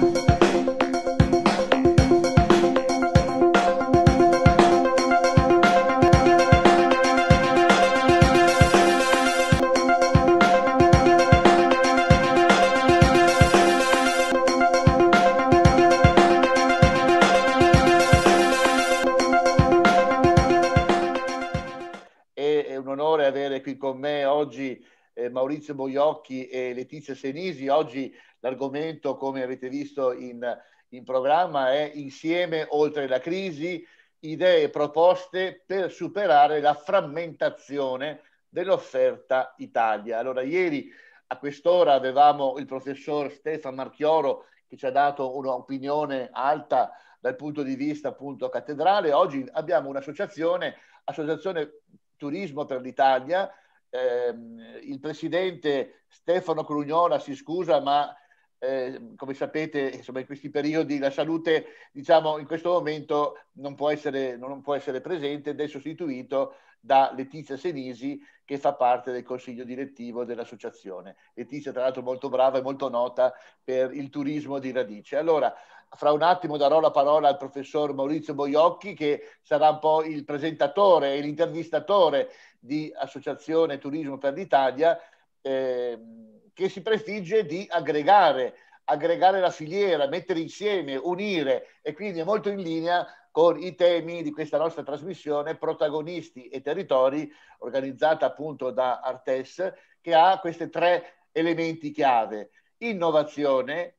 Bye. Maurizio Boiocchi e Letizia Senisi. Oggi l'argomento, come avete visto in, in programma, è Insieme oltre la crisi, idee e proposte per superare la frammentazione dell'offerta Italia. Allora, ieri a quest'ora avevamo il professor Stefano Marchioro che ci ha dato un'opinione alta dal punto di vista appunto cattedrale. Oggi abbiamo un'associazione, Associazione Turismo per l'Italia, Ehm, il presidente Stefano Crugnola si scusa, ma eh, come sapete, insomma, in questi periodi la salute, diciamo, in questo momento non può essere, non può essere presente ed è sostituito da Letizia Senisi che fa parte del consiglio direttivo dell'associazione. Letizia tra l'altro molto brava e molto nota per il turismo di radice. Allora, fra un attimo darò la parola al professor Maurizio Boiocchi che sarà un po' il presentatore e l'intervistatore di Associazione Turismo per l'Italia eh, che si prefigge di aggregare, aggregare la filiera, mettere insieme, unire e quindi è molto in linea con i temi di questa nostra trasmissione Protagonisti e Territori organizzata appunto da Artes che ha questi tre elementi chiave innovazione,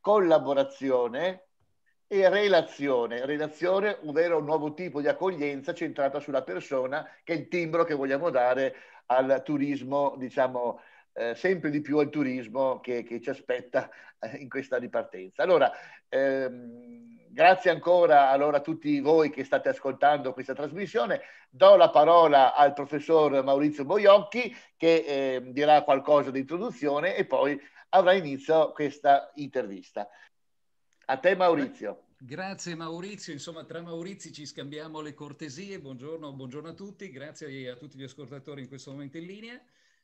collaborazione e relazione. Relazione, ovvero un nuovo tipo di accoglienza centrata sulla persona, che è il timbro che vogliamo dare al turismo, diciamo, eh, sempre di più al turismo che, che ci aspetta eh, in questa ripartenza. Allora, ehm, grazie ancora allora, a tutti voi che state ascoltando questa trasmissione. Do la parola al professor Maurizio Boiocchi che eh, dirà qualcosa di introduzione e poi avrà inizio questa intervista. A te Maurizio. Grazie Maurizio, insomma tra Maurizi ci scambiamo le cortesie, buongiorno, buongiorno a tutti, grazie a tutti gli ascoltatori in questo momento in linea.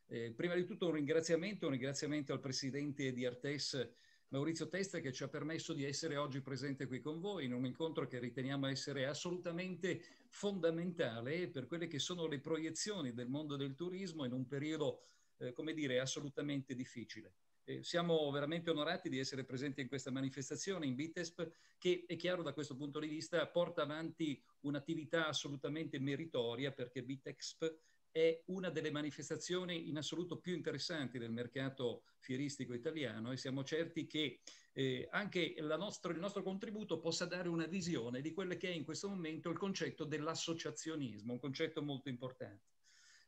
Eh, prima di tutto un ringraziamento, un ringraziamento al presidente di Artes Maurizio Testa che ci ha permesso di essere oggi presente qui con voi in un incontro che riteniamo essere assolutamente fondamentale per quelle che sono le proiezioni del mondo del turismo in un periodo, eh, come dire, assolutamente difficile. Eh, siamo veramente onorati di essere presenti in questa manifestazione in Bitesp che è chiaro da questo punto di vista porta avanti un'attività assolutamente meritoria perché Bitexp è una delle manifestazioni in assoluto più interessanti del mercato fieristico italiano e siamo certi che eh, anche nostro, il nostro contributo possa dare una visione di quello che è in questo momento il concetto dell'associazionismo, un concetto molto importante.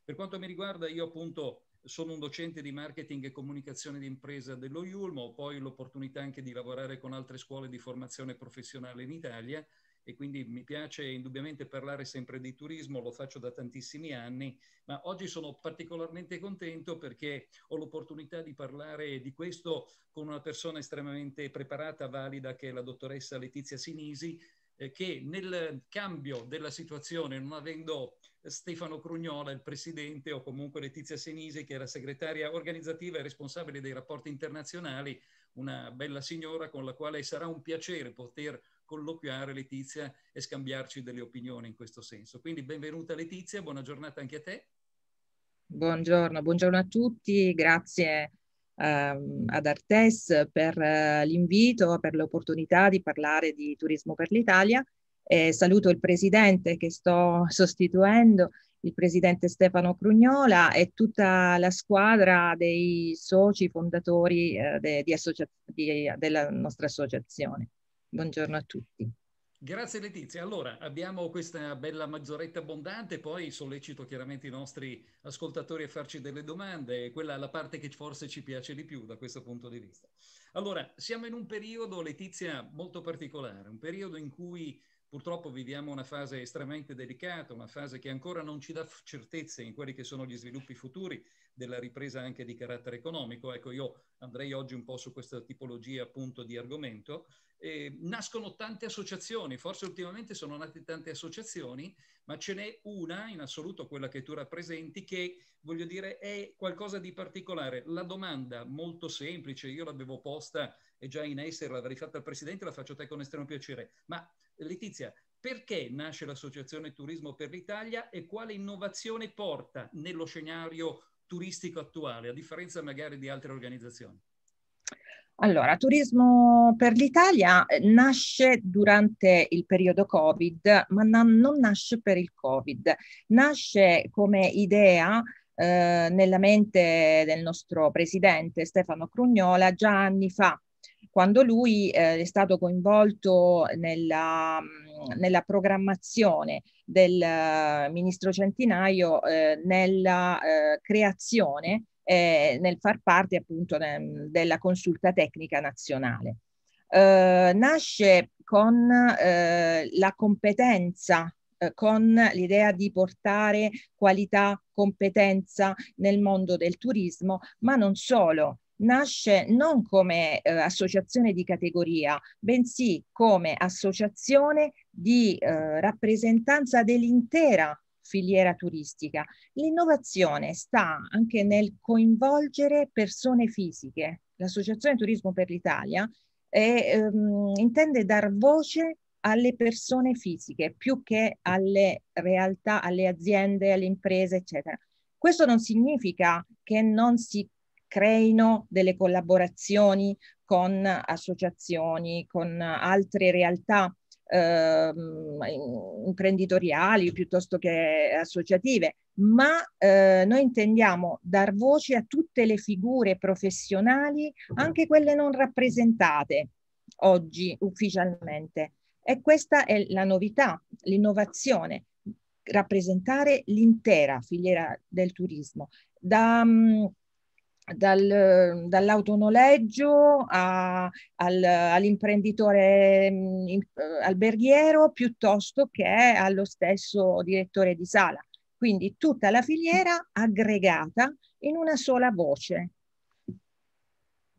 Per quanto mi riguarda, io appunto sono un docente di marketing e comunicazione d'impresa dello IULM, ho poi l'opportunità anche di lavorare con altre scuole di formazione professionale in Italia e quindi mi piace indubbiamente parlare sempre di turismo, lo faccio da tantissimi anni, ma oggi sono particolarmente contento perché ho l'opportunità di parlare di questo con una persona estremamente preparata, valida, che è la dottoressa Letizia Sinisi, eh, che nel cambio della situazione, non avendo eh, Stefano Crugnola, il presidente, o comunque Letizia Senisi, che era segretaria organizzativa e responsabile dei rapporti internazionali, una bella signora con la quale sarà un piacere poter colloquiare Letizia e scambiarci delle opinioni in questo senso. Quindi benvenuta Letizia, buona giornata anche a te. Buongiorno, buongiorno a tutti, grazie ehm, ad Artes per eh, l'invito, per l'opportunità di parlare di turismo per l'Italia. Eh, saluto il presidente che sto sostituendo, il presidente Stefano Crugnola e tutta la squadra dei soci fondatori eh, de, di di, della nostra associazione. Buongiorno a tutti. Grazie Letizia. Allora, abbiamo questa bella maggioretta abbondante, poi sollecito chiaramente i nostri ascoltatori a farci delle domande, quella è la parte che forse ci piace di più da questo punto di vista. Allora, siamo in un periodo, Letizia, molto particolare, un periodo in cui purtroppo viviamo una fase estremamente delicata, una fase che ancora non ci dà certezze in quelli che sono gli sviluppi futuri, della ripresa anche di carattere economico. Ecco, io andrei oggi un po' su questa tipologia appunto di argomento. Eh, nascono tante associazioni, forse ultimamente sono nate tante associazioni, ma ce n'è una in assoluto, quella che tu rappresenti, che voglio dire è qualcosa di particolare. La domanda molto semplice, io l'avevo posta e già in essere, l'avrei fatta al Presidente, la faccio a te con estremo piacere. Ma Letizia, perché nasce l'Associazione Turismo per l'Italia e quale innovazione porta nello scenario turistico attuale, a differenza magari di altre organizzazioni? Allora, Turismo per l'Italia eh, nasce durante il periodo Covid, ma non nasce per il Covid. Nasce come idea eh, nella mente del nostro presidente Stefano Crugnola già anni fa, quando lui eh, è stato coinvolto nella, mm, nella programmazione del eh, ministro Centinaio eh, nella eh, creazione eh, nel far parte appunto ne, della consulta tecnica nazionale. Eh, nasce con eh, la competenza, eh, con l'idea di portare qualità, competenza nel mondo del turismo, ma non solo nasce non come eh, associazione di categoria, bensì come associazione di eh, rappresentanza dell'intera filiera turistica. L'innovazione sta anche nel coinvolgere persone fisiche. L'associazione Turismo per l'Italia ehm, intende dar voce alle persone fisiche più che alle realtà, alle aziende, alle imprese, eccetera. Questo non significa che non si creino delle collaborazioni con associazioni, con altre realtà eh, imprenditoriali piuttosto che associative, ma eh, noi intendiamo dar voce a tutte le figure professionali, anche quelle non rappresentate oggi ufficialmente. E questa è la novità, l'innovazione, rappresentare l'intera filiera del turismo. Da, mh, mm, dal, dall'autonoleggio a, al, all'imprenditore mm, in, eh, alberghiero piuttosto che allo stesso direttore di sala. Quindi tutta la filiera aggregata in una sola voce.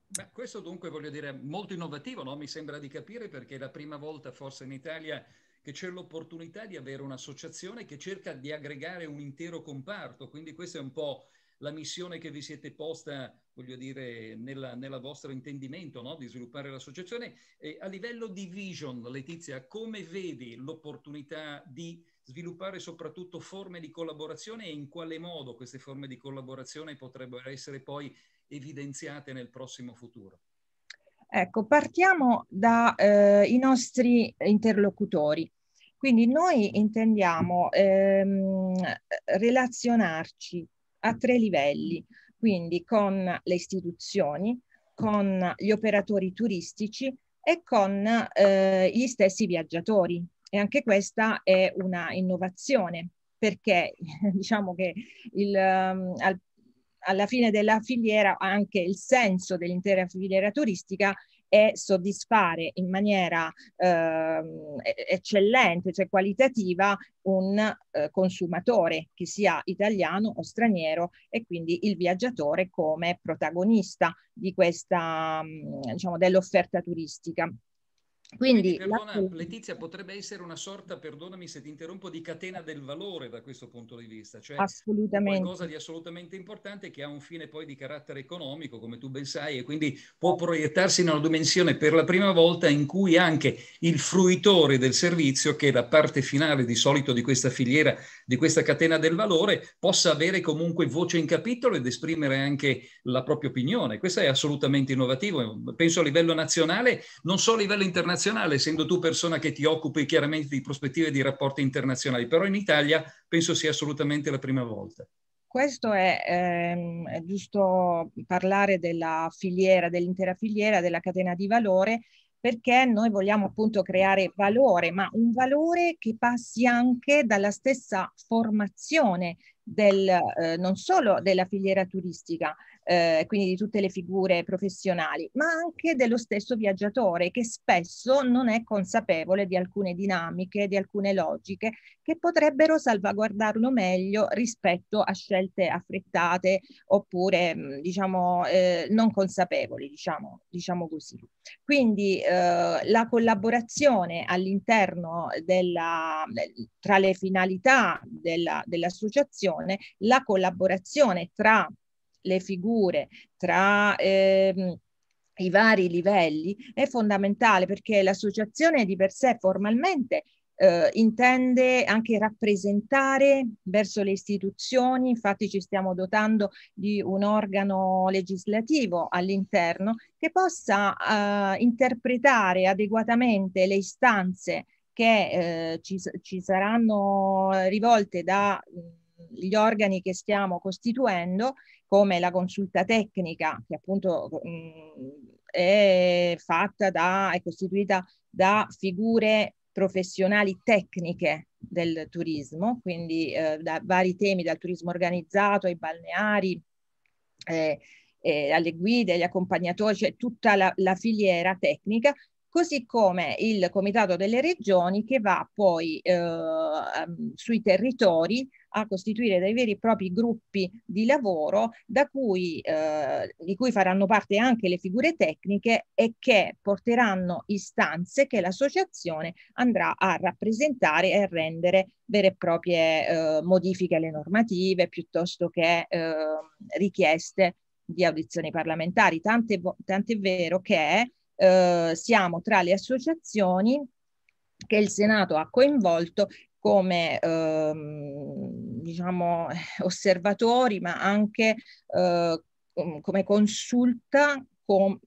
Beh, questo dunque voglio dire molto innovativo, no? mi sembra di capire perché è la prima volta forse in Italia che c'è l'opportunità di avere un'associazione che cerca di aggregare un intero comparto, quindi questo è un po' la missione che vi siete posta, voglio dire, nella, nella vostro intendimento no? di sviluppare l'associazione. Eh, a livello di vision, Letizia, come vedi l'opportunità di sviluppare soprattutto forme di collaborazione e in quale modo queste forme di collaborazione potrebbero essere poi evidenziate nel prossimo futuro? Ecco, partiamo dai eh, nostri interlocutori. Quindi noi intendiamo ehm, relazionarci a tre livelli, quindi con le istituzioni, con gli operatori turistici e con eh, gli stessi viaggiatori. E anche questa è una innovazione perché diciamo che il, um, al, alla fine della filiera anche il senso dell'intera filiera turistica e soddisfare in maniera eh, eccellente, cioè qualitativa, un eh, consumatore, che sia italiano o straniero, e quindi il viaggiatore come protagonista di questa, mm, diciamo, dell'offerta turistica. Quindi, Quindi perdona, la... Letizia, potrebbe essere una sorta, perdonami se ti interrompo, di catena del valore da questo punto di vista, cioè qualcosa di assolutamente importante che ha un fine poi di carattere economico, come tu ben sai, e quindi può proiettarsi in una dimensione per la prima volta in cui anche il fruitore del servizio, che è la parte finale di solito di questa filiera, di questa catena del valore, possa avere comunque voce in capitolo ed esprimere anche la propria opinione. Questo è assolutamente innovativo, penso a livello nazionale, non solo a livello internazionale, internazionale, essendo tu persona che ti occupi chiaramente di prospettive di rapporti internazionali, però in Italia penso sia assolutamente la prima volta. Questo è, ehm, è giusto parlare della filiera, dell'intera filiera, della catena di valore, perché noi vogliamo appunto creare valore, ma un valore che passi anche dalla stessa formazione del, eh, non solo della filiera turistica, eh, quindi di tutte le figure professionali, ma anche dello stesso viaggiatore che spesso non è consapevole di alcune dinamiche, di alcune logiche che potrebbero salvaguardarlo meglio rispetto a scelte affrettate oppure mm, diciamo eh, non consapevoli, diciamo, diciamo così. Quindi eh, la collaborazione all'interno della, tra le finalità della, dell'associazione comunicazione, la collaborazione tra le figure, tra... Ehm, i vari livelli è fondamentale perché l'associazione di per sé formalmente eh, intende anche rappresentare verso le istituzioni, infatti ci stiamo dotando di un organo legislativo all'interno che possa eh, interpretare adeguatamente le istanze che eh, ci, ci saranno rivolte da mh, gli organi che stiamo costituendo, come la consulta tecnica, che appunto mh, mm, è fatta da, è costituita da figure professionali tecniche del turismo, quindi eh, da vari temi, dal turismo organizzato ai balneari, eh, eh, alle guide, agli accompagnatori, cioè tutta la, la filiera tecnica, così come il Comitato delle Regioni che va poi eh, sui territori a costituire dei veri e propri gruppi di lavoro cui, eh, di cui faranno parte anche le figure tecniche e che porteranno istanze che l'associazione andrà a rappresentare e rendere vere e proprie eh, modifiche alle normative piuttosto che eh, richieste di audizioni parlamentari. Tant'è, tant'è vero che eh, siamo tra le associazioni che il Senato ha coinvolto come ehm, diciamo, osservatori, ma anche eh, come consulta, com,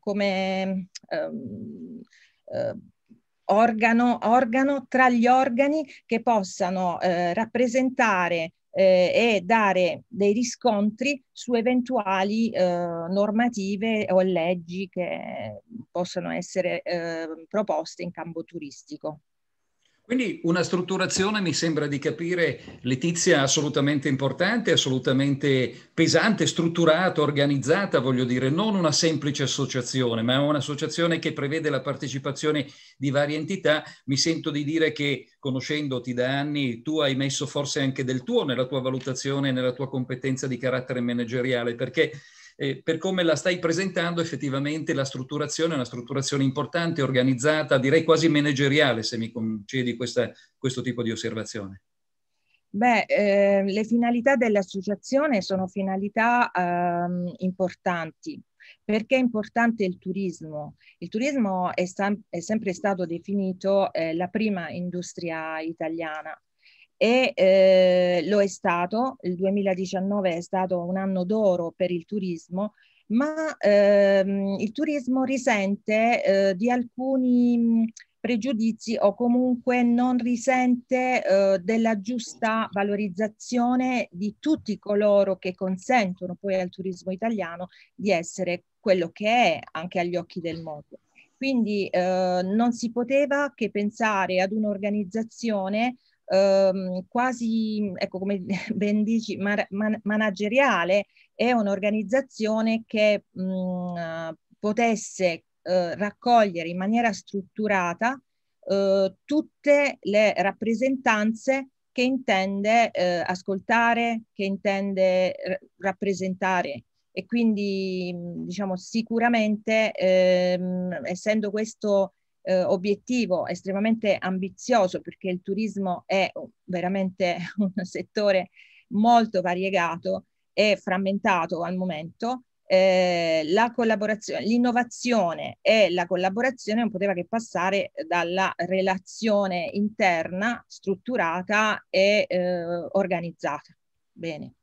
come ehm, eh, organo, organo, tra gli organi che possano eh, rappresentare eh, e dare dei riscontri su eventuali eh, normative o leggi che possano essere proposte in campo turistico. Quindi una strutturazione mi sembra di capire, Letizia, assolutamente importante, assolutamente pesante, strutturata, organizzata, voglio dire, non una semplice associazione, ma un'associazione che prevede la partecipazione di varie entità. Mi sento di dire che, conoscendoti da anni, tu hai messo forse anche del tuo nella tua valutazione, nella tua competenza di carattere manageriale, perché eh, per come la stai presentando effettivamente la strutturazione è una strutturazione importante, organizzata, direi quasi manageriale se mi concedi questa, questo tipo di osservazione. Beh, eh, le finalità dell'associazione sono finalità eh, importanti. Perché è importante il turismo? Il turismo è, è sempre stato definito eh, la prima industria italiana e eh, lo è stato, il 2019 è stato un anno d'oro per il turismo, ma ehm, il turismo risente eh, di alcuni pregiudizi o comunque non risente eh, della giusta valorizzazione di tutti coloro che consentono poi al turismo italiano di essere quello che è anche agli occhi del mondo. Quindi eh, non si poteva che pensare ad un'organizzazione ehm, quasi, ecco come ben dici, man man manageriale è un'organizzazione che mh, potesse eh, raccogliere in maniera strutturata eh, tutte le rappresentanze che intende eh, ascoltare, che intende rappresentare e quindi diciamo sicuramente ehm, essendo questo eh, obiettivo estremamente ambizioso perché il turismo è oh, veramente un settore molto variegato e frammentato al momento, eh, la collaborazione, l'innovazione e la collaborazione non poteva che passare dalla relazione interna, strutturata e eh, organizzata. Bene.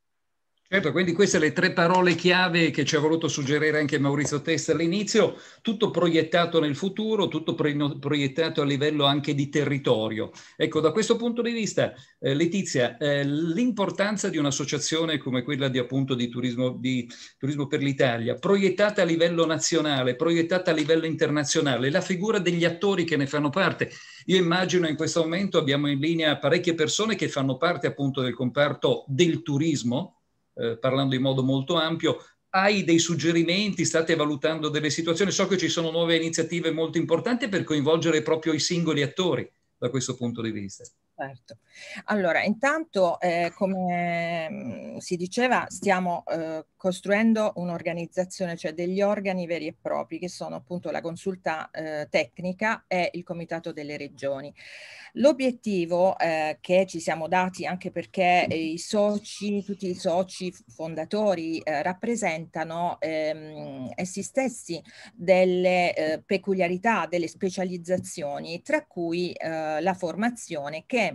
Certo, quindi queste le tre parole chiave che ci ha voluto suggerire anche Maurizio Testa all'inizio, tutto proiettato nel futuro, tutto proiettato a livello anche di territorio. Ecco, da questo punto di vista, eh, Letizia, eh, l'importanza di un'associazione come quella di appunto di turismo, di turismo per l'Italia, proiettata a livello nazionale, proiettata a livello internazionale, la figura degli attori che ne fanno parte. Io immagino in questo momento abbiamo in linea parecchie persone che fanno parte appunto del comparto del turismo eh, parlando in modo molto ampio, hai dei suggerimenti, state valutando delle situazioni, so che ci sono nuove iniziative molto importanti per coinvolgere proprio i singoli attori da questo punto di vista. Certo. Allora, intanto, eh, come mm, si diceva, stiamo eh, costruendo un'organizzazione, cioè degli organi veri e propri, che sono appunto la consulta eh, tecnica e il comitato delle regioni. L'obiettivo eh, che ci siamo dati, anche perché i soci, tutti i soci fondatori eh, rappresentano ehm, essi stessi delle eh, peculiarità, delle specializzazioni, tra cui la formazione che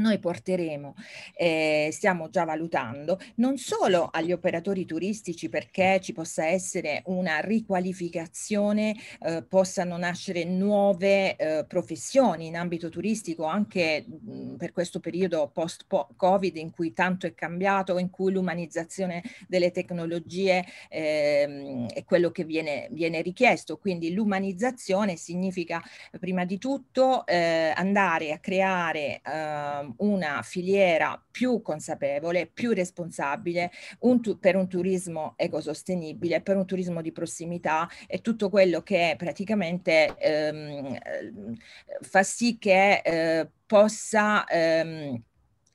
noi porteremo, eh, stiamo già valutando, non solo agli operatori turistici perché ci possa essere una riqualificazione, eh, possano nascere nuove eh, professioni in ambito turistico anche mh, mm, per questo periodo post-Covid in cui tanto è cambiato, in cui l'umanizzazione delle tecnologie ehm, è quello che viene, viene richiesto. Quindi l'umanizzazione significa prima di tutto eh, andare a creare ehm, Ehm, una filiera più consapevole, più responsabile, un tu- per un turismo ecosostenibile, per un turismo di prossimità e tutto quello che praticamente ehm, ehm fa sì che eh, possa... Ehm,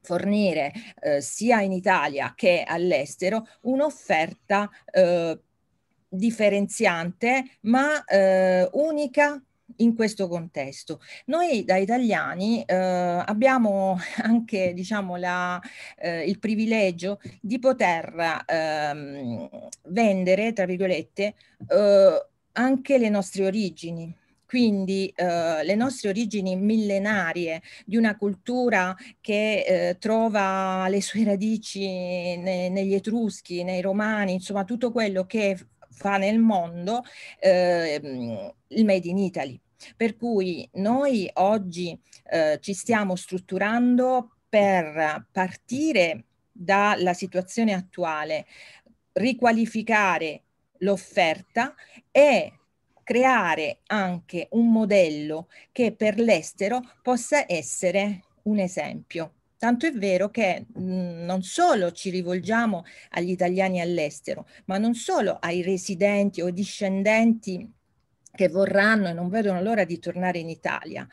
fornire eh, sia in Italia che all'estero un'offerta eh, differenziante ma eh, unica in questo contesto. Noi da italiani eh, abbiamo anche diciamo, la, eh, il privilegio di poter ehm, vendere, tra virgolette, eh, anche le nostre origini. Quindi eh, le nostre origini millenarie di una cultura che eh, trova le sue radici ne, negli Etruschi, nei Romani, insomma tutto quello che fa nel mondo eh, il Made in Italy. Per cui noi oggi eh, ci stiamo strutturando per partire dalla situazione attuale, riqualificare l'offerta e creare anche un modello che per l'estero possa essere un esempio. Tanto è vero che mh, mm, non solo ci rivolgiamo agli italiani all'estero, ma non solo ai residenti o discendenti che vorranno e non vedono l'ora di tornare in Italia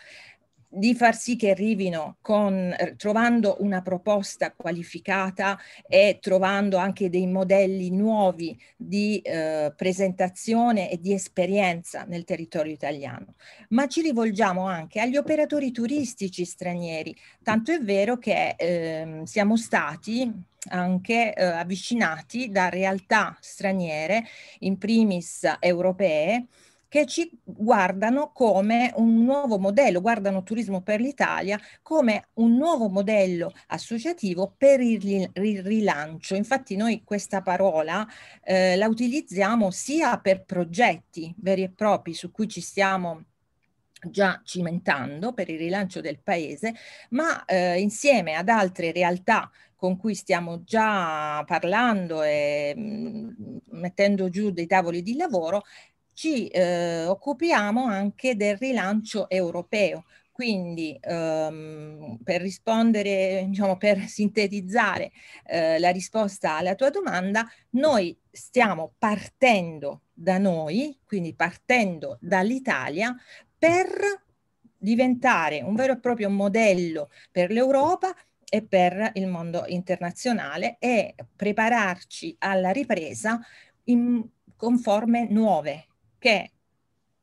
di far sì che arrivino con, eh, trovando una proposta qualificata e trovando anche dei modelli nuovi di eh, presentazione e di esperienza nel territorio italiano. Ma ci rivolgiamo anche agli operatori turistici stranieri, tanto è vero che eh, siamo stati anche eh, avvicinati da realtà straniere, in primis europee, che ci guardano come un nuovo modello, guardano Turismo per l'Italia come un nuovo modello associativo per il, rilancio. Infatti noi questa parola eh, la utilizziamo sia per progetti veri e propri su cui ci stiamo già cimentando per il rilancio del paese, ma eh, insieme ad altre realtà con cui stiamo già parlando e mh, mm, mettendo giù dei tavoli di lavoro, ci eh, occupiamo anche del rilancio europeo. Quindi ehm, per rispondere, diciamo, per sintetizzare eh, la risposta alla tua domanda, noi stiamo partendo da noi, quindi partendo dall'Italia, per diventare un vero e proprio modello per l'Europa e per il mondo internazionale e prepararci alla ripresa in, con forme nuove, che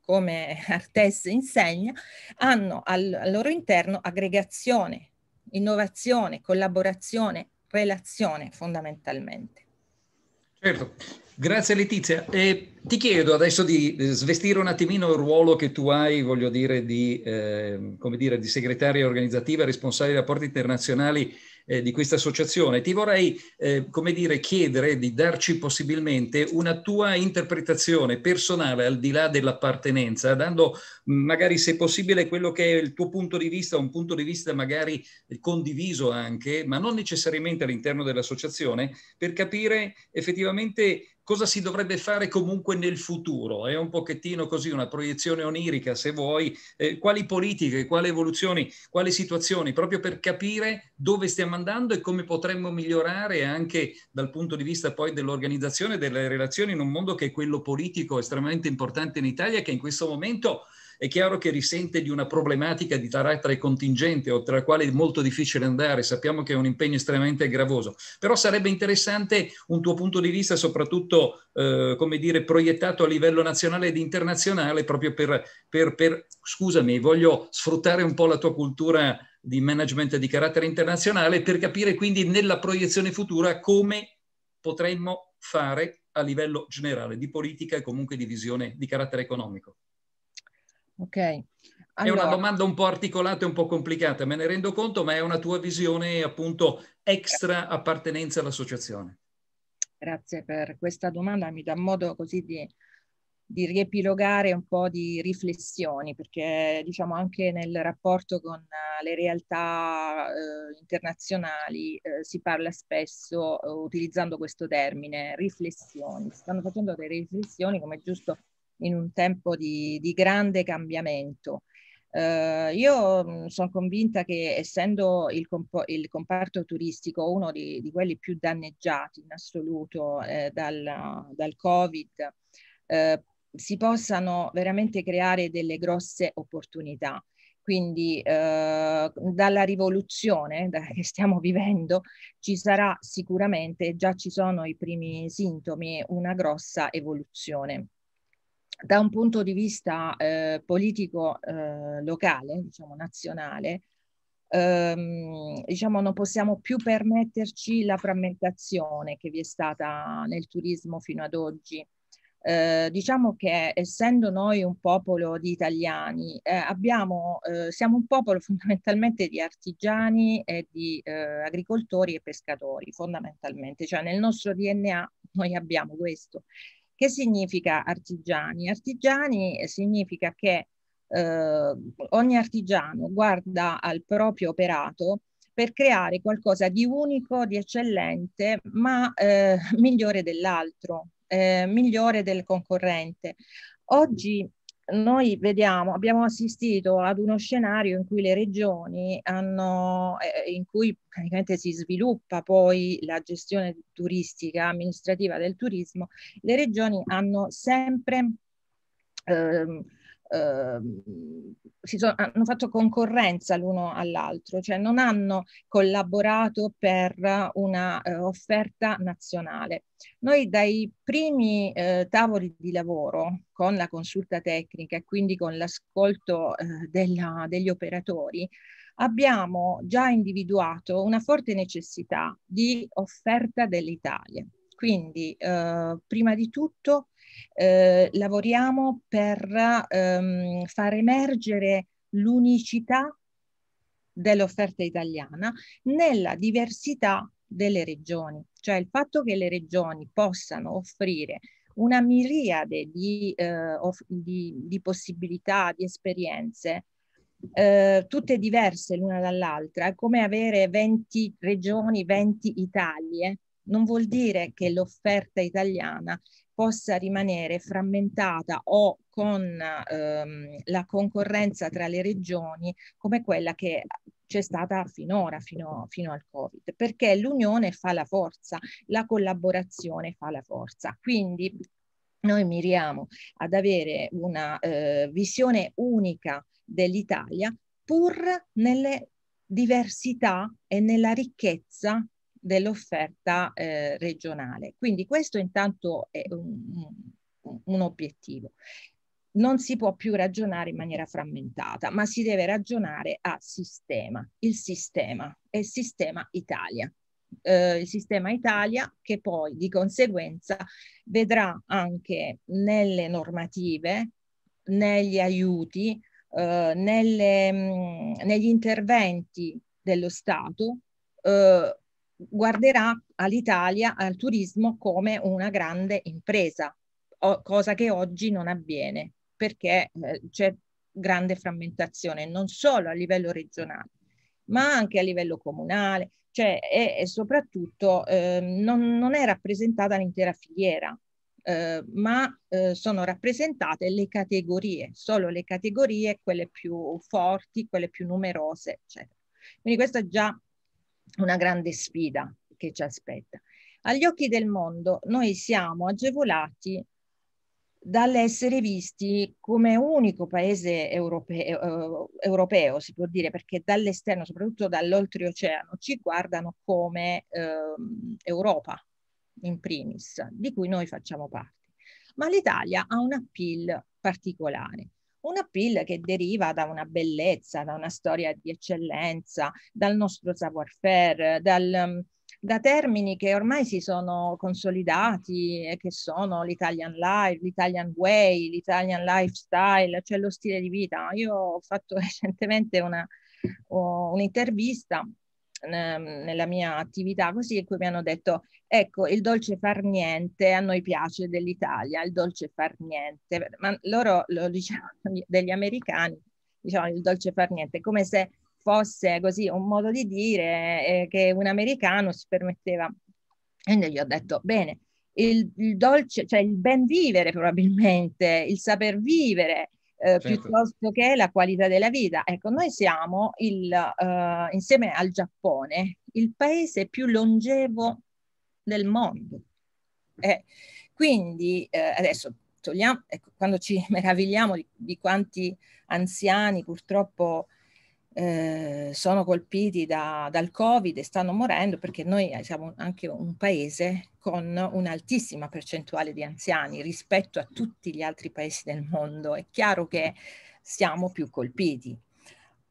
come Artes insegna, hanno al, al loro interno aggregazione, innovazione, collaborazione, relazione fondamentalmente. Certo, Grazie Letizia. Eh, ti chiedo adesso di eh, svestire un attimino il ruolo che tu hai, voglio dire, di, eh, dire, di segretaria organizzativa responsabile dei rapporti internazionali eh, di questa associazione. Ti vorrei, eh, come dire, chiedere di darci possibilmente una tua interpretazione personale al di là dell'appartenenza, dando mm, magari se possibile quello che è il tuo punto di vista, un punto di vista magari condiviso anche, ma non necessariamente all'interno dell'associazione, per capire effettivamente cosa si dovrebbe fare comunque nel futuro. È un pochettino così una proiezione onirica, se vuoi, eh, quali politiche, quali evoluzioni, quali situazioni, proprio per capire dove stiamo andando e come potremmo migliorare anche dal punto di vista poi dell'organizzazione delle relazioni in un mondo che è quello politico estremamente importante in Italia, che in questo momento è chiaro che risente di una problematica di carattere contingente, oltre alla quale è molto difficile andare, sappiamo che è un impegno estremamente gravoso, però sarebbe interessante un tuo punto di vista soprattutto, eh, come dire, proiettato a livello nazionale ed internazionale, proprio per, per, per, scusami, voglio sfruttare un po' la tua cultura di management di carattere internazionale per capire quindi nella proiezione futura come potremmo fare a livello generale di politica e comunque di visione di carattere economico. Ok. Allora. È una domanda un po' articolata e un po' complicata, me ne rendo conto, ma è una tua visione appunto extra appartenenza all'associazione. Grazie per questa domanda, mi dà modo così di, di riepilogare un po' di riflessioni, perché diciamo anche nel rapporto con eh, le realtà eh, internazionali eh, si parla spesso eh, utilizzando questo termine, riflessioni. Si stanno facendo delle riflessioni, come è giusto in un tempo di, di grande cambiamento. Uh, io mm, sono convinta che essendo il, comp- il comparto turistico uno di, di, quelli più danneggiati in assoluto eh, dal, dal, Covid, eh, si possano veramente creare delle grosse opportunità. Quindi eh, dalla rivoluzione da, che stiamo vivendo ci sarà sicuramente, già ci sono i primi sintomi, una grossa evoluzione da un punto di vista eh, politico eh, locale, diciamo nazionale, ehm, diciamo non possiamo più permetterci la frammentazione che vi è stata nel turismo fino ad oggi. Eh, diciamo che essendo noi un popolo di italiani, eh, abbiamo, eh, siamo un popolo fondamentalmente di artigiani e di eh, agricoltori e pescatori, fondamentalmente, cioè nel nostro DNA noi abbiamo questo che significa artigiani? Artigiani eh, significa che eh, ogni artigiano guarda al proprio operato per creare qualcosa di unico, di eccellente, ma eh, migliore dell'altro, eh, migliore del concorrente. Oggi noi vediamo, abbiamo assistito ad uno scenario in cui le regioni hanno, eh, eh, in cui praticamente si sviluppa poi la gestione turistica, amministrativa del turismo, le regioni hanno sempre eh, eh, sono, hanno fatto concorrenza l'uno all'altro, cioè non hanno collaborato per una eh, offerta nazionale. Noi dai primi eh, tavoli di lavoro con la consulta tecnica e quindi con l'ascolto eh, della, degli operatori abbiamo già individuato una forte necessità di offerta dell'Italia. Quindi, eh, prima di tutto, eh, lavoriamo per ehm, far emergere l'unicità dell'offerta italiana nella diversità delle regioni, cioè il fatto che le regioni possano offrire una miriade di, eh, di, di possibilità, di esperienze, eh, tutte diverse l'una dall'altra, come avere 20 regioni, 20 Italie, non vuol dire che l'offerta italiana possa rimanere frammentata o con ehm, la concorrenza tra le regioni come quella che c'è stata finora, fino, fino, al Covid, perché l'unione fa la forza, la collaborazione fa la forza. Quindi noi miriamo ad avere una eh, visione unica dell'Italia pur nelle diversità e nella ricchezza dell'offerta eh, regionale. Quindi questo intanto è un, un obiettivo non si può più ragionare in maniera frammentata, ma si deve ragionare a sistema, il sistema, è il sistema Italia. Eh, il sistema Italia che poi di conseguenza vedrà anche nelle normative, negli aiuti, eh, nelle, mh, negli interventi dello Stato eh, guarderà all'Italia, al turismo come una grande impresa, cosa che oggi non avviene perché eh, c'è grande frammentazione non solo a livello regionale ma anche a livello comunale cioè, e, e soprattutto eh, non, non, è rappresentata l'intera filiera eh, ma eh, sono rappresentate le categorie solo le categorie quelle più forti quelle più numerose eccetera quindi questo già una grande sfida che ci aspetta. Agli occhi del mondo noi siamo agevolati dall'essere visti come unico paese europeo, eh, europeo, si può dire, perché dall'esterno, soprattutto dall'oltreoceano, ci guardano come eh, Europa, in primis, di cui noi facciamo parte. Ma l'Italia ha un appeal particolare un appeal che deriva da una bellezza, da una storia di eccellenza, dal nostro savoir-faire, dal, mm, da termini che ormai si sono consolidati e che sono l'Italian Life, l'Italian Way, l'Italian Lifestyle, cioè lo stile di vita. Io ho fatto recentemente una, un'intervista Ehm, nella mia attività così in cui mi hanno detto ecco il dolce far niente a noi piace dell'Italia il dolce far niente ma loro lo dicevano degli americani diciamo il dolce far niente come se fosse così un modo di dire eh, che un americano si permetteva quindi gli ho detto bene il, il dolce cioè il ben vivere probabilmente il saper vivere eh, certo. piuttosto che la qualità della vita. Ecco, noi siamo, il, eh, insieme al Giappone, il paese più longevo del mondo. Eh, quindi eh, adesso togliamo, ecco, quando ci meravigliamo di, di quanti anziani purtroppo Ehm, sono colpiti da, dal Covid e stanno morendo perché noi eh, siamo anche un paese con un'altissima percentuale di anziani rispetto a tutti gli altri paesi del mondo. È chiaro che siamo più colpiti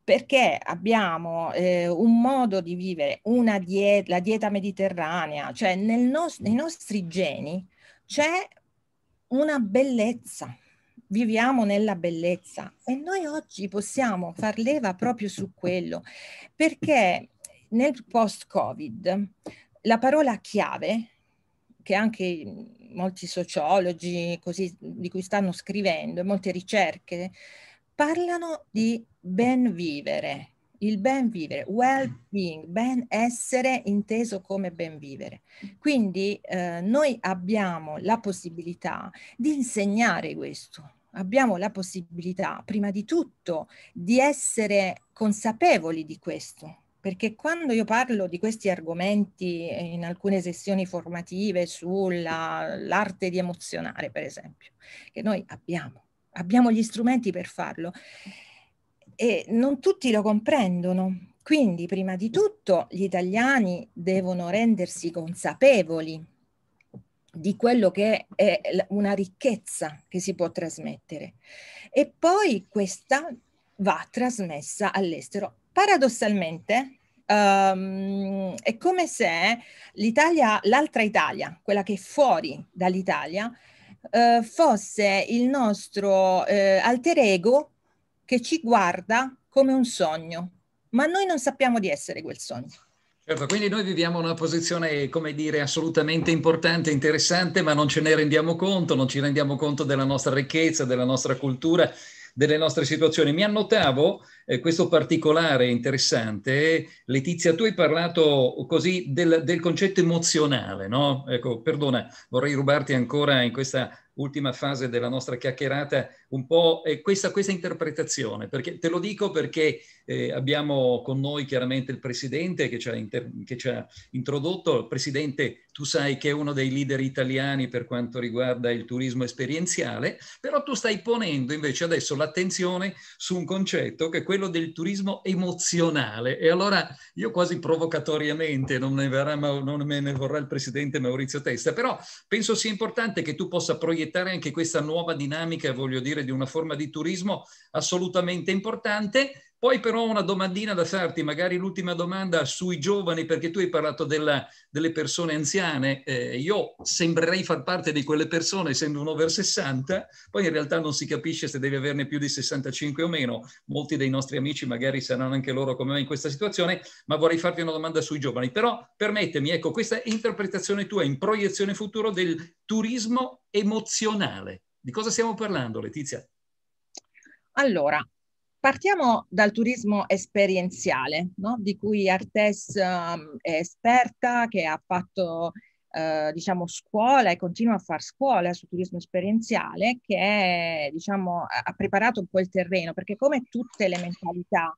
perché abbiamo eh, un modo di vivere, una dieta, la dieta mediterranea, cioè nos- nei mm. nostri geni c'è una bellezza viviamo nella bellezza e noi oggi possiamo far leva proprio su quello, perché nel post-Covid la parola chiave che anche molti sociologi così, di cui stanno scrivendo e molte ricerche parlano di ben vivere, il ben vivere, well-being, ben essere inteso come ben vivere. Quindi eh, noi abbiamo la possibilità di insegnare questo, abbiamo la possibilità prima di tutto di essere consapevoli di questo, perché quando io parlo di questi argomenti in alcune sessioni formative sull'arte di emozionare, per esempio, che noi abbiamo, abbiamo gli strumenti per farlo, e non tutti lo comprendono. Quindi, prima di tutto, gli italiani devono rendersi consapevoli di quello che è una ricchezza che si può trasmettere. E poi questa va trasmessa all'estero. Paradossalmente, um, è come se l'Italia, l'altra Italia, quella che è fuori dall'Italia, uh, fosse il nostro uh, alter ego che ci guarda come un sogno, ma noi non sappiamo di essere quel sogno. Certo, quindi noi viviamo una posizione, come dire, assolutamente importante, interessante, ma non ce ne rendiamo conto, non ci rendiamo conto della nostra ricchezza, della nostra cultura, delle nostre situazioni. Mi annotavo eh, questo particolare interessante. Letizia, tu hai parlato così del, del concetto emozionale, no? Ecco, perdona, vorrei rubarti ancora in questa ultima fase della nostra chiacchierata un po' eh, questa, questa, interpretazione, perché te lo dico perché eh, abbiamo con noi chiaramente il presidente che ci, inter- che ci, ha introdotto, presidente tu sai che è uno dei leader italiani per quanto riguarda il turismo esperienziale, però tu stai ponendo invece adesso l'attenzione su un concetto che è quello del turismo emozionale e allora io quasi provocatoriamente, non, ne verrà, non me ne vorrà il presidente Maurizio Testa, però penso sia importante che tu possa proiettare anche questa nuova dinamica, voglio dire, di una forma di turismo assolutamente importante. Poi però una domandina da farti, magari l'ultima domanda sui giovani, perché tu hai parlato della, delle persone anziane. Eh, io sembrerei far parte di quelle persone, essendo un over 60, poi in realtà non si capisce se devi averne più di 65 o meno. Molti dei nostri amici magari saranno anche loro come me in questa situazione, ma vorrei farti una domanda sui giovani. Però permettemi, ecco, questa interpretazione tua in proiezione futuro del turismo emozionale. Di cosa stiamo parlando, Letizia? Allora, partiamo dal turismo esperienziale, no? di cui Artes um, è esperta, che ha fatto eh, diciamo, scuola e continua a far scuola sul turismo esperienziale, che è, diciamo, ha preparato un po' il terreno, perché come tutte le mentalità,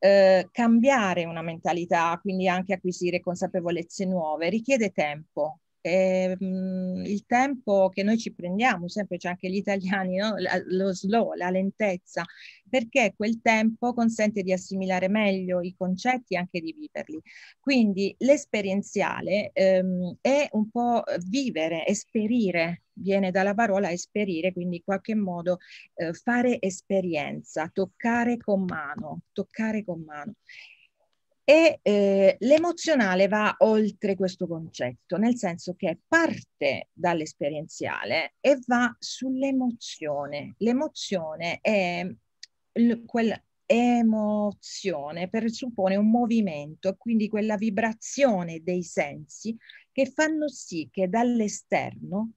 eh, cambiare una mentalità, quindi anche acquisire consapevolezze nuove, richiede tempo, eh, il tempo che noi ci prendiamo, sempre c'è cioè anche gli italiani, no? lo slow, la lentezza, perché quel tempo consente di assimilare meglio i concetti e anche di viverli. Quindi l'esperienziale ehm, è un po' vivere, esperire, viene dalla parola esperire, quindi in qualche modo eh, fare esperienza, toccare con mano, toccare con mano. E eh, l'emozionale va oltre questo concetto, nel senso che parte dall'esperienziale e va sull'emozione. L'emozione è l- quella presuppone un movimento e quindi quella vibrazione dei sensi che fanno sì che dall'esterno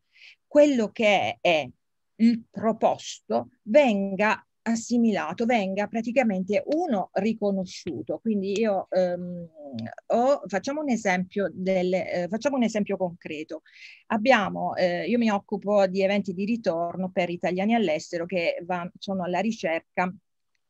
quello che è, è il proposto venga assimilato venga praticamente uno riconosciuto. Quindi io ehm, ho, facciamo, un esempio del, eh, facciamo un esempio concreto. Abbiamo, eh, io mi occupo di eventi di ritorno per italiani all'estero che va, sono alla ricerca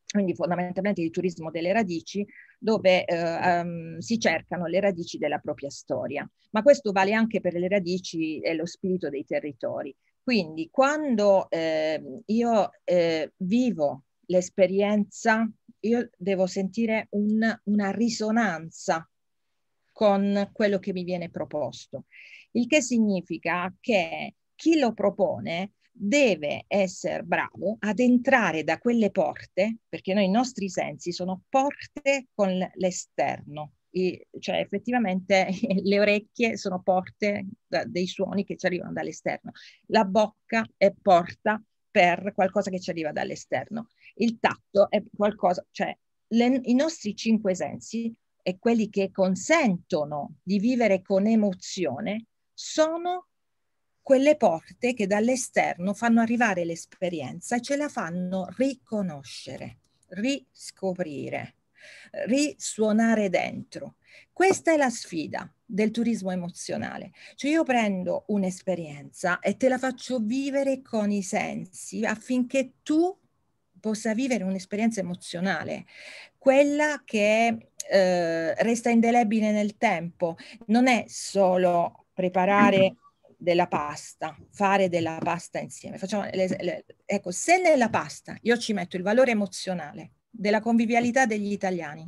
quindi fondamentalmente di turismo delle radici, dove eh, um, si cercano le radici della propria storia. Ma questo vale anche per le radici e lo spirito dei territori. Quindi quando eh, io eh, vivo l'esperienza, io devo sentire un, una risonanza con quello che mi viene proposto, il che significa che chi lo propone deve essere bravo ad entrare da quelle porte, perché noi i nostri sensi sono porte con l'esterno, e, cioè effettivamente le orecchie sono porte da, dei suoni che ci arrivano dall'esterno, la bocca è porta per qualcosa che ci arriva dall'esterno, il tatto è qualcosa, cioè le, i nostri cinque sensi e quelli che consentono di vivere con emozione sono quelle porte che dall'esterno fanno arrivare l'esperienza e ce la fanno riconoscere, riscoprire risuonare dentro. Questa è la sfida del turismo emozionale. Cioè io prendo un'esperienza e te la faccio vivere con i sensi affinché tu possa vivere un'esperienza emozionale, quella che eh, resta indelebile nel tempo. Non è solo preparare della pasta, fare della pasta insieme. Facciamo le, le, ecco, se nella pasta io ci metto il valore emozionale, della convivialità degli italiani,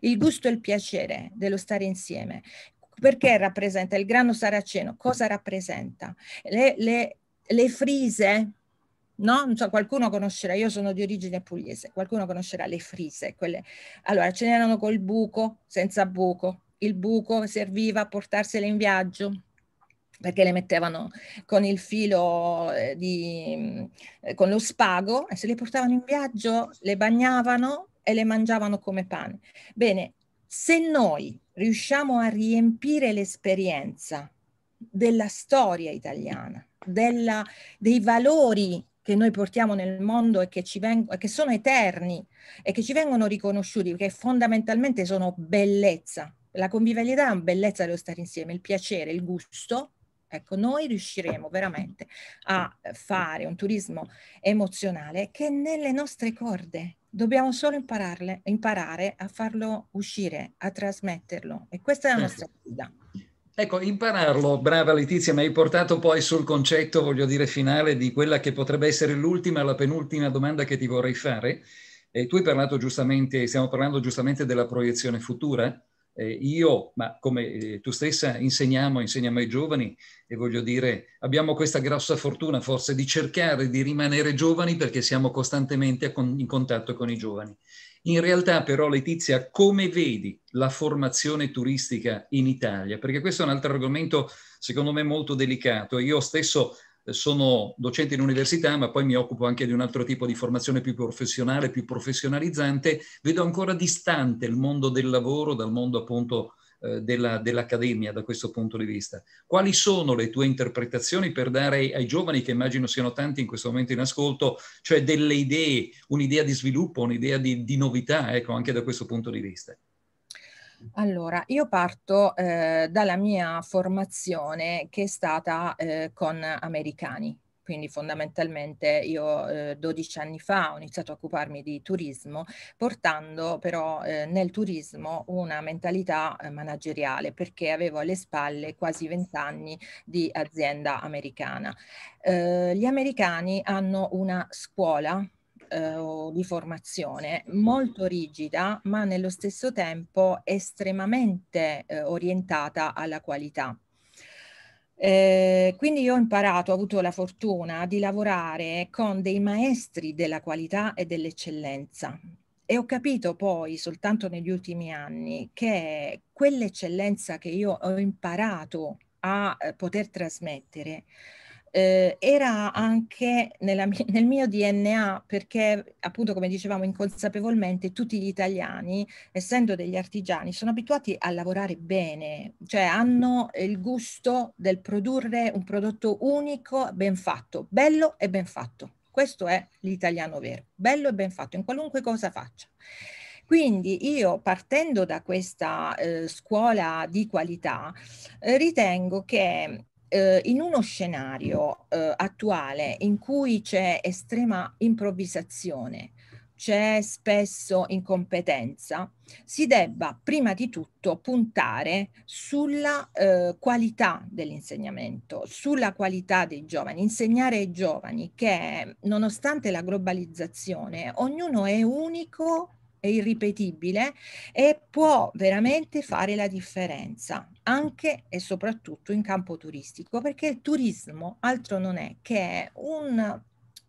il gusto e il piacere dello stare insieme. Perché rappresenta il grano saraceno? Cosa rappresenta? Le, le, le frise, no? So, qualcuno conoscerà, io sono di origine pugliese, qualcuno conoscerà le frise. Quelle... Allora, ce n'erano col buco, senza buco. Il buco serviva a portarsele in viaggio, perché le mettevano con il filo eh, di, mm, con lo spago e se le portavano in viaggio le bagnavano e le mangiavano come pane. Bene, se noi riusciamo a riempire l'esperienza della storia italiana, della, dei valori che noi portiamo nel mondo e che, ci veng- che sono eterni e che ci vengono riconosciuti, che fondamentalmente sono bellezza, la convivialità è una bellezza dello stare insieme, il piacere, il gusto, Ecco, noi riusciremo veramente a fare un turismo emozionale che è nelle nostre corde. Dobbiamo solo imparare a farlo uscire, a trasmetterlo. E questa è la nostra sfida. Ecco, impararlo, brava Letizia, mi hai portato poi sul concetto, voglio dire, finale di quella che potrebbe essere l'ultima, la penultima domanda che ti vorrei fare. Eh, tu hai parlato giustamente, stiamo parlando giustamente della proiezione futura eh, io, ma come eh, tu stessa insegniamo, insegniamo ai giovani e voglio dire, abbiamo questa grossa fortuna forse di cercare di rimanere giovani perché siamo costantemente in contatto con i giovani. In realtà però Letizia, come vedi la formazione turistica in Italia? Perché questo è un altro argomento secondo me molto delicato. Io stesso sono docente in università, ma poi mi occupo anche di un altro tipo di formazione più professionale, più professionalizzante, vedo ancora distante il mondo del lavoro dal mondo appunto eh, della, dell'accademia da questo punto di vista. Quali sono le tue interpretazioni per dare ai giovani, che immagino siano tanti in questo momento in ascolto, cioè delle idee, un'idea di sviluppo, un'idea di, di novità, ecco, anche da questo punto di vista? Allora, io parto eh, dalla mia formazione che è stata eh, con americani, quindi fondamentalmente io eh, 12 anni fa ho iniziato a occuparmi di turismo, portando però eh, nel turismo una mentalità eh, manageriale, perché avevo alle spalle quasi 20 anni di azienda americana. Eh, gli americani hanno una scuola eh, di formazione molto rigida, ma nello stesso tempo estremamente eh, orientata alla qualità. Eh, quindi io ho imparato, ho avuto la fortuna di lavorare con dei maestri della qualità e dell'eccellenza e ho capito poi soltanto negli ultimi anni che quell'eccellenza che io ho imparato a eh, poter trasmettere eh, era anche nella, nel mio DNA perché appunto come dicevamo inconsapevolmente tutti gli italiani essendo degli artigiani sono abituati a lavorare bene cioè hanno il gusto del produrre un prodotto unico ben fatto bello e ben fatto questo è l'italiano vero bello e ben fatto in qualunque cosa faccia quindi io partendo da questa eh, scuola di qualità eh, ritengo che eh, in uno scenario eh, attuale in cui c'è estrema improvvisazione, c'è spesso incompetenza, si debba prima di tutto puntare sulla eh, qualità dell'insegnamento, sulla qualità dei giovani, insegnare ai giovani che nonostante la globalizzazione ognuno è unico è irripetibile e può veramente fare la differenza anche e soprattutto in campo turistico perché il turismo altro non è che un,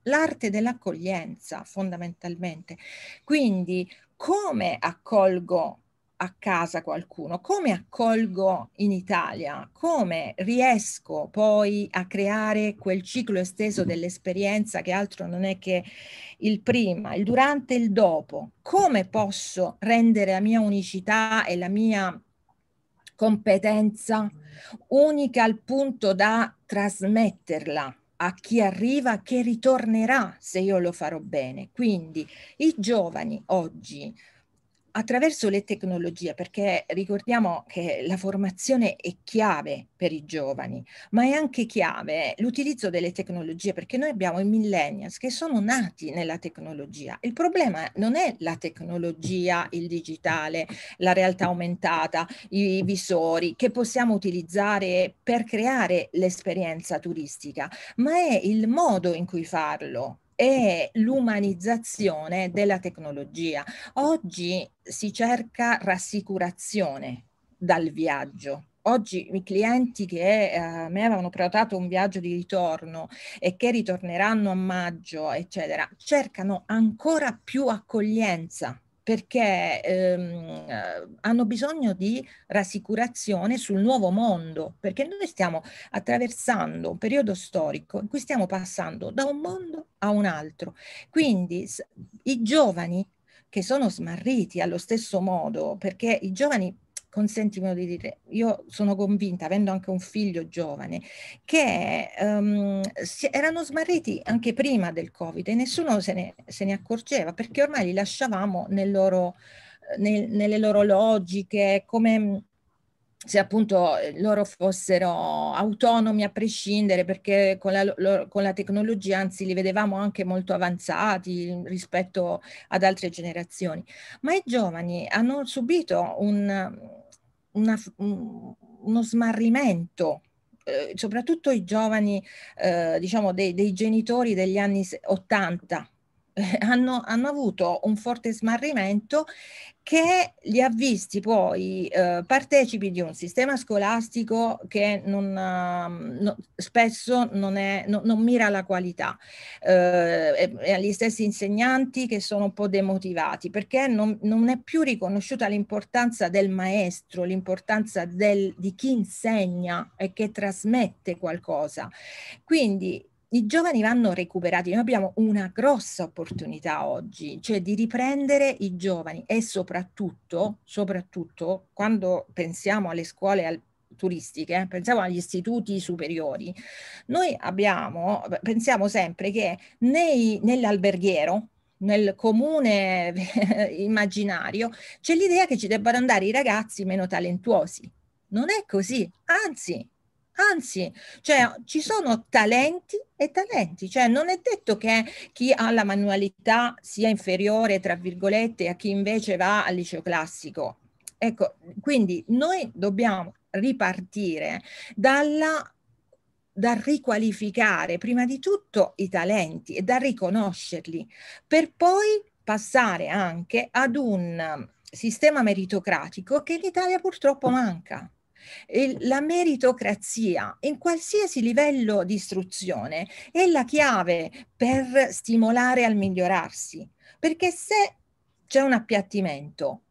l'arte dell'accoglienza fondamentalmente. Quindi come accolgo a casa qualcuno, come accolgo in Italia, come riesco poi a creare quel ciclo esteso dell'esperienza che altro non è che il prima, il durante e il dopo, come posso rendere la mia unicità e la mia competenza unica al punto da trasmetterla a chi arriva che ritornerà se io lo farò bene. Quindi i giovani oggi attraverso le tecnologie, perché ricordiamo che la formazione è chiave per i giovani, ma è anche chiave l'utilizzo delle tecnologie, perché noi abbiamo i millennials che sono nati nella tecnologia. Il problema non è la tecnologia, il digitale, la realtà aumentata, i visori che possiamo utilizzare per creare l'esperienza turistica, ma è il modo in cui farlo, è l'umanizzazione della tecnologia. Oggi si cerca rassicurazione dal viaggio, oggi i clienti che a eh, me avevano prenotato un viaggio di ritorno e che ritorneranno a maggio, eccetera, cercano ancora più accoglienza perché ehm, eh, hanno bisogno di rassicurazione sul nuovo mondo, perché noi stiamo attraversando un periodo storico in cui stiamo passando da un mondo a un altro. Quindi i giovani che sono smarriti allo stesso modo, perché i giovani consentimelo di dire, io sono convinta, avendo anche un figlio giovane, che um, erano smarriti anche prima del Covid e nessuno se ne, se ne accorgeva perché ormai li lasciavamo nel loro, eh, nel, nelle loro logiche, come mm, se appunto eh, loro fossero autonomi a prescindere perché con la, loro, con la tecnologia anzi li vedevamo anche molto avanzati rispetto ad altre generazioni. Ma i giovani hanno subito un, una, uno smarrimento eh, soprattutto i giovani eh, diciamo dei, dei, genitori degli anni 80 hanno, hanno avuto un forte smarrimento che li ha visti poi eh, partecipi di un sistema scolastico che non, ehm, no, spesso non, è, no, non, mira alla qualità eh, e, e, agli stessi insegnanti che sono un po' demotivati perché non, non è più riconosciuta l'importanza del maestro, l'importanza del, di chi insegna e che trasmette qualcosa. Quindi i giovani vanno recuperati, noi abbiamo una grossa opportunità oggi, cioè di riprendere i giovani e soprattutto, soprattutto quando pensiamo alle scuole al, turistiche, eh, pensiamo agli istituti superiori, noi abbiamo, pensiamo sempre che nei, nell'alberghiero, nel comune immaginario, c'è l'idea che ci debbano andare i ragazzi meno talentuosi. Non è così, anzi Anzi, cioè, ci sono talenti e talenti, cioè non è detto che chi ha la manualità sia inferiore, tra virgolette, a chi invece va al liceo classico. Ecco, quindi noi dobbiamo ripartire dalla da riqualificare prima di tutto i talenti e da riconoscerli, per poi passare anche ad un sistema meritocratico che in Italia purtroppo manca la meritocrazia in qualsiasi livello di istruzione è la chiave per stimolare al migliorarsi, perché se c'è un appiattimento,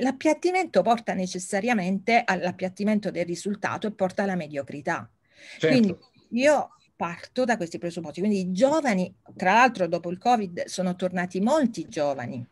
l'appiattimento porta necessariamente all'appiattimento del risultato e porta alla mediocrità. Certo. Quindi io parto da questi presupposti, quindi i giovani, tra l'altro dopo il Covid sono tornati molti giovani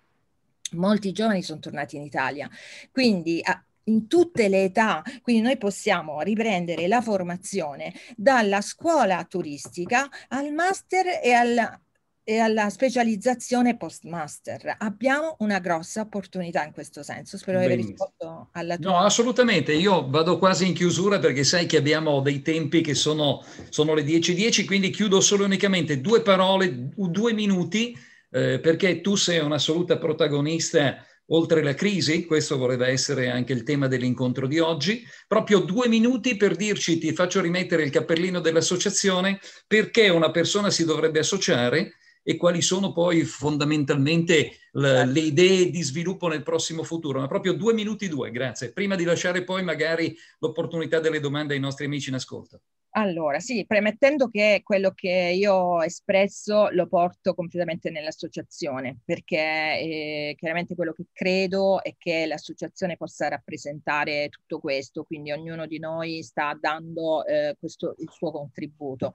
molti giovani sono tornati in Italia. Quindi a, ah, in tutte le età, quindi noi possiamo riprendere la formazione dalla scuola turistica al master e al e alla specializzazione post-master. Abbiamo una grossa opportunità in questo senso. Spero di aver risposto alla tua. No, assolutamente. Io vado quasi in chiusura perché sai che abbiamo dei tempi che sono, sono le 10.10, quindi chiudo solo unicamente due parole, due minuti, eh, perché tu sei un'assoluta protagonista oltre la crisi, questo voleva essere anche il tema dell'incontro di oggi, proprio due minuti per dirci ti faccio rimettere il cappellino dell'associazione, perché una persona si dovrebbe associare e quali sono poi fondamentalmente le, certo. le idee di sviluppo nel prossimo futuro. Ma proprio due minuti due, grazie. Prima di lasciare poi magari l'opportunità delle domande ai nostri amici in ascolto. Allora, sì, premettendo che quello che io ho espresso lo porto completamente nell'associazione, perché eh, chiaramente quello che credo è che l'associazione possa rappresentare tutto questo, quindi ognuno di noi sta dando eh, questo, il suo contributo.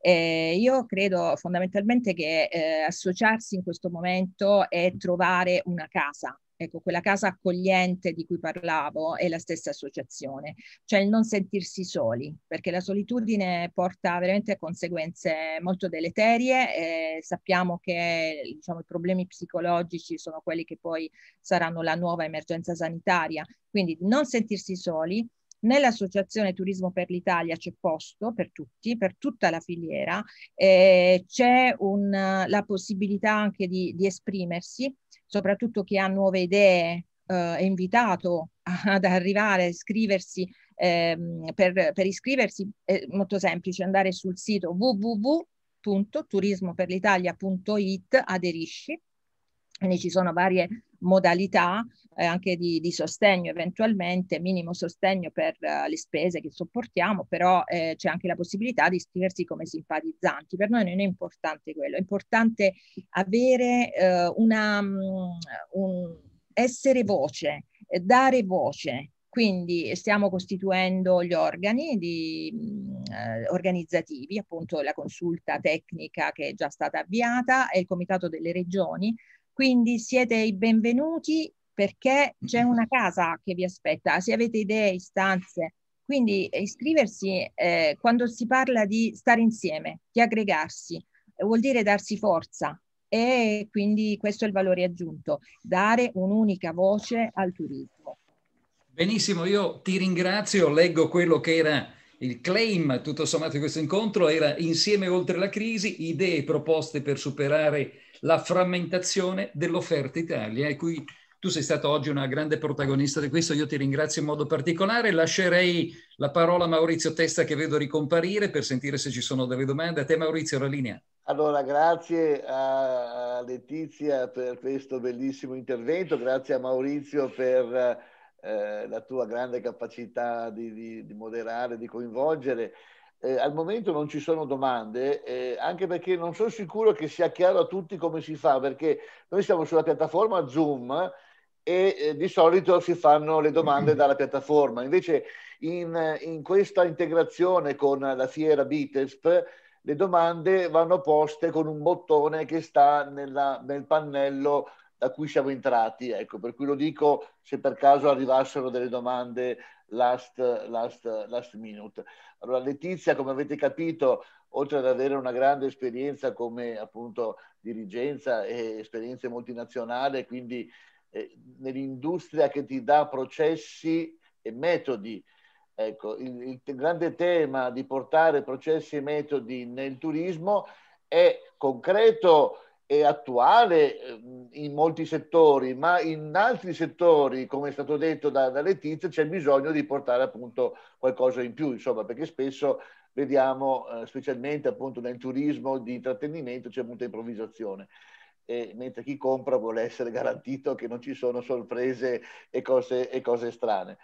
Eh, io credo fondamentalmente che eh, associarsi in questo momento è trovare una casa, Ecco, quella casa accogliente di cui parlavo è la stessa associazione, cioè il non sentirsi soli, perché la solitudine porta veramente a conseguenze molto deleterie. Eh, sappiamo che diciamo, i problemi psicologici sono quelli che poi saranno la nuova emergenza sanitaria, quindi non sentirsi soli. Nell'Associazione Turismo per l'Italia c'è posto per tutti, per tutta la filiera, eh, c'è la possibilità anche di, di esprimersi soprattutto chi ha nuove idee, eh, è invitato ad arrivare, iscriversi. Ehm, per, per iscriversi è molto semplice andare sul sito www.turismoperlitalia.it, aderisci quindi ci sono varie modalità eh, anche di, di, sostegno eventualmente, minimo sostegno per uh, le spese che sopportiamo, però eh, c'è anche la possibilità di iscriversi come simpatizzanti. Per noi non è importante quello, è importante avere eh, una, mm, un, essere voce, eh, dare voce. Quindi stiamo costituendo gli organi di, mm, eh, organizzativi, appunto la consulta tecnica che è già stata avviata e il Comitato delle Regioni quindi siete i benvenuti perché c'è una casa che vi aspetta, se avete idee, istanze. Quindi iscriversi eh, quando si parla di stare insieme, di aggregarsi, eh, vuol dire darsi forza e quindi questo è il valore aggiunto, dare un'unica voce al turismo. Benissimo, io ti ringrazio, leggo quello che era il claim tutto sommato di questo incontro, era insieme oltre la crisi, idee e proposte per superare la frammentazione dell'offerta Italia, e qui tu sei stato oggi una grande protagonista di questo, io ti ringrazio in modo particolare, lascerei la parola a Maurizio Testa che vedo ricomparire per sentire se ci sono delle domande. A te Maurizio, la linea. Allora, grazie a Letizia per questo bellissimo intervento, grazie a Maurizio per eh, la tua grande capacità di, di, di moderare, di coinvolgere eh, al momento non ci sono domande, eh, anche perché non sono sicuro che sia chiaro a tutti come si fa, perché noi siamo sulla piattaforma Zoom e eh, di solito si fanno le domande dalla piattaforma. Invece in, in questa integrazione con la fiera Bitesp le domande vanno poste con un bottone che sta nella, nel pannello da cui siamo entrati. Ecco, per cui lo dico se per caso arrivassero delle domande last, last, last minute. Allora, Letizia, come avete capito, oltre ad avere una grande esperienza come appunto dirigenza e esperienze multinazionali, quindi eh, nell'industria che ti dà processi e metodi. Ecco, il, il grande tema di portare processi e metodi nel turismo è concreto è attuale ehm, in molti settori, ma in altri settori, come è stato detto da, da Letizia, c'è bisogno di portare appunto qualcosa in più, insomma, perché spesso vediamo, eh, specialmente appunto nel turismo di intrattenimento, c'è molta improvvisazione. E, mentre chi compra vuole essere garantito che non ci sono sorprese e cose, e cose strane.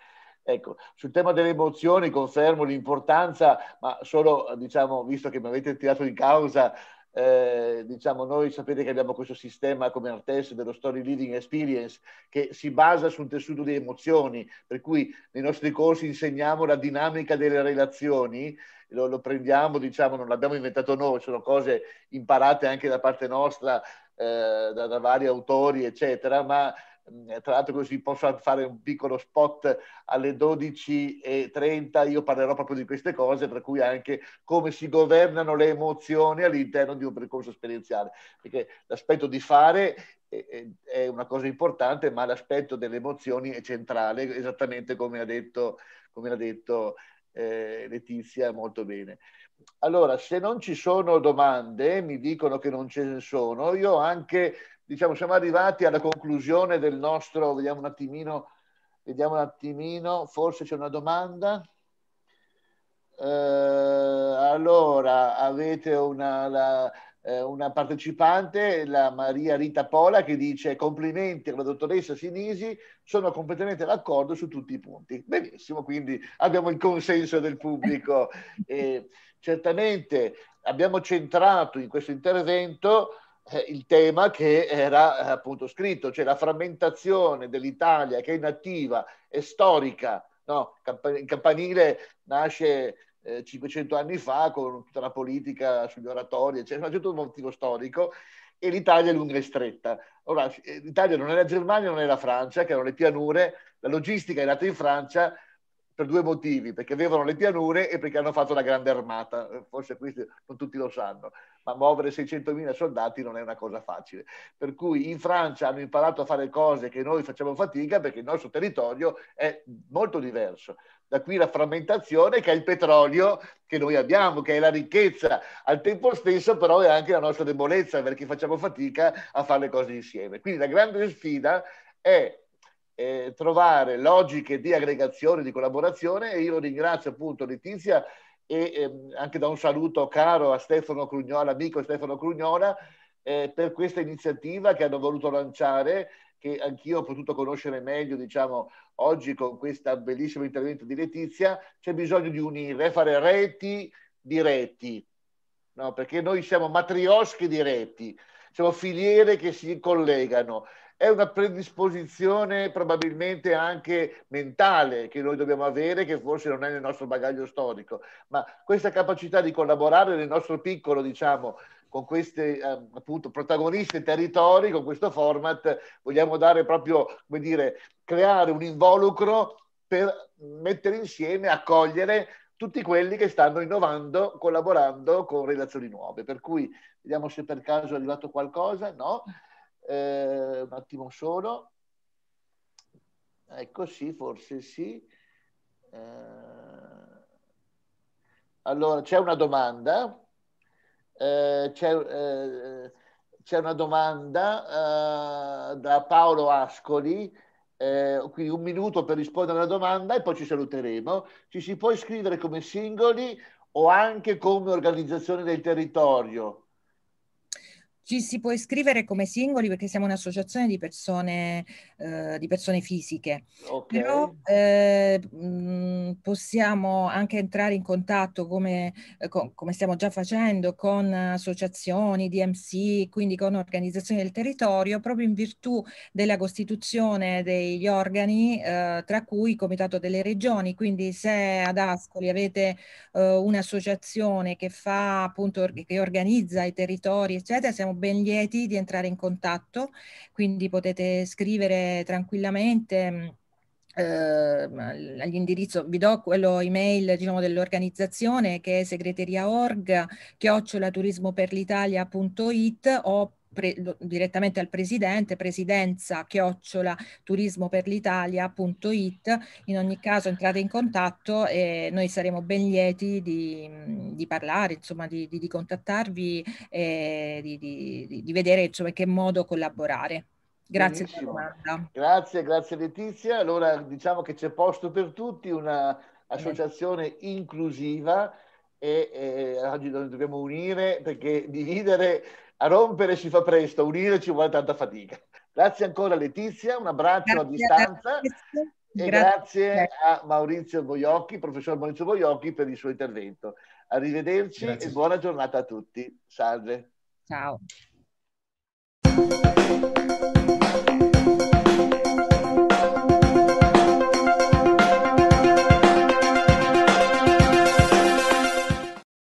Ecco, sul tema delle emozioni confermo l'importanza, ma solo, diciamo, visto che mi avete tirato in causa eh, diciamo, noi sapete che abbiamo questo sistema come Artes dello Story Leading Experience che si basa su un tessuto di emozioni, per cui nei nostri corsi insegniamo la dinamica delle relazioni, lo, lo prendiamo, diciamo, non l'abbiamo inventato noi, sono cose imparate anche da parte nostra, eh, da, da vari autori, eccetera, ma Mm, tra l'altro così posso fare un piccolo spot alle 12.30, io parlerò proprio di queste cose, tra cui anche come si governano le emozioni all'interno di un percorso esperienziale, perché l'aspetto di fare è una cosa importante, ma l'aspetto delle emozioni è centrale, esattamente come ha detto, come ha detto eh, Letizia molto bene. Allora, se non ci sono domande, mi dicono che non ce ne sono, io anche diciamo, siamo arrivati alla conclusione del nostro, vediamo un attimino, vediamo un attimino, forse c'è una domanda. Eh, allora, avete una, la, eh, una, partecipante, la Maria Rita Pola, che dice complimenti alla dottoressa Sinisi, sono completamente d'accordo su tutti i punti. Benissimo, quindi abbiamo il consenso del pubblico. Eh, certamente abbiamo centrato in questo intervento eh, il tema che era eh, appunto scritto, cioè la frammentazione dell'Italia che è nativa, è storica. No? Il campanile nasce 500 eh, anni fa con tutta la politica sugli oratori, eccetera, c'è tutto un motivo storico e l'Italia è lunga e stretta. Ora, l'Italia non è la Germania, non è la Francia, che erano le pianure, la logistica è nata in Francia, per due motivi, perché avevano le pianure e perché hanno fatto la grande armata, forse questo non tutti lo sanno, ma muovere 600.000 soldati non è una cosa facile. Per cui in Francia hanno imparato a fare cose che noi facciamo fatica perché il nostro territorio è molto diverso. Da qui la frammentazione che è il petrolio che noi abbiamo, che è la ricchezza, al tempo stesso però è anche la nostra debolezza perché facciamo fatica a fare le cose insieme. Quindi la grande sfida è eh, trovare logiche di aggregazione, di collaborazione e io ringrazio appunto Letizia e ehm, anche da un saluto caro a Stefano Crugnola, amico Stefano Crugnola, eh, per questa iniziativa che hanno voluto lanciare, che anch'io ho potuto conoscere meglio, diciamo, oggi con questo bellissimo intervento di Letizia, c'è bisogno di unire, fare reti di reti, no? perché noi siamo matrioschi di reti, siamo filiere che si collegano è una predisposizione probabilmente anche mentale che noi dobbiamo avere, che forse non è nel nostro bagaglio storico, ma questa capacità di collaborare nel nostro piccolo, diciamo, con questi eh, appunto protagonisti territori, con questo format, vogliamo dare proprio, come dire, creare un involucro per mettere insieme, accogliere tutti quelli che stanno innovando, collaborando con relazioni nuove. Per cui vediamo se per caso è arrivato qualcosa, no? eh, un attimo solo, ecco sì, forse sì. Eh, allora, c'è una domanda. Eh, c'è, eh, c'è, una domanda eh, da Paolo Ascoli, eh, quindi un minuto per rispondere alla domanda e poi ci saluteremo. Ci si può iscrivere come singoli o anche come organizzazione del territorio? Ci si può iscrivere come singoli perché siamo un'associazione di persone, eh, di persone fisiche, okay. però eh, mh, mm, possiamo anche entrare in contatto come, eh, con, come stiamo già facendo con associazioni, DMC, quindi con organizzazioni del territorio proprio in virtù della costituzione degli organi, eh, tra cui il Comitato delle Regioni. Quindi se ad Ascoli avete eh, un'associazione che fa appunto, che organizza i territori, eccetera, siamo ben lieti di entrare in contatto, quindi potete scrivere tranquillamente ehm, all'indirizzo, vi do quello email diciamo, dell'organizzazione che è segreteriaorg chiocciolaturismoperlitalia.it o pre, lo, direttamente al presidente, presidenza chiocciola turismo per l'Italia.it. In ogni caso entrate in contatto e noi saremo ben lieti di, di parlare, insomma, di, di, di contattarvi e di, vedere insomma, in che modo collaborare. Grazie Benissimo. della domanda. Grazie, grazie Letizia. Allora diciamo che c'è posto per tutti, una associazione inclusiva e, e oggi noi dobbiamo unire perché dividere a rompere si fa presto, a unire ci vuole tanta fatica. Grazie ancora Letizia, un abbraccio grazie, a distanza grazie. e grazie. grazie a Maurizio Boiocchi, professor Maurizio Boiocchi per il suo intervento. Arrivederci e buona giornata a tutti. Salve. Ciao.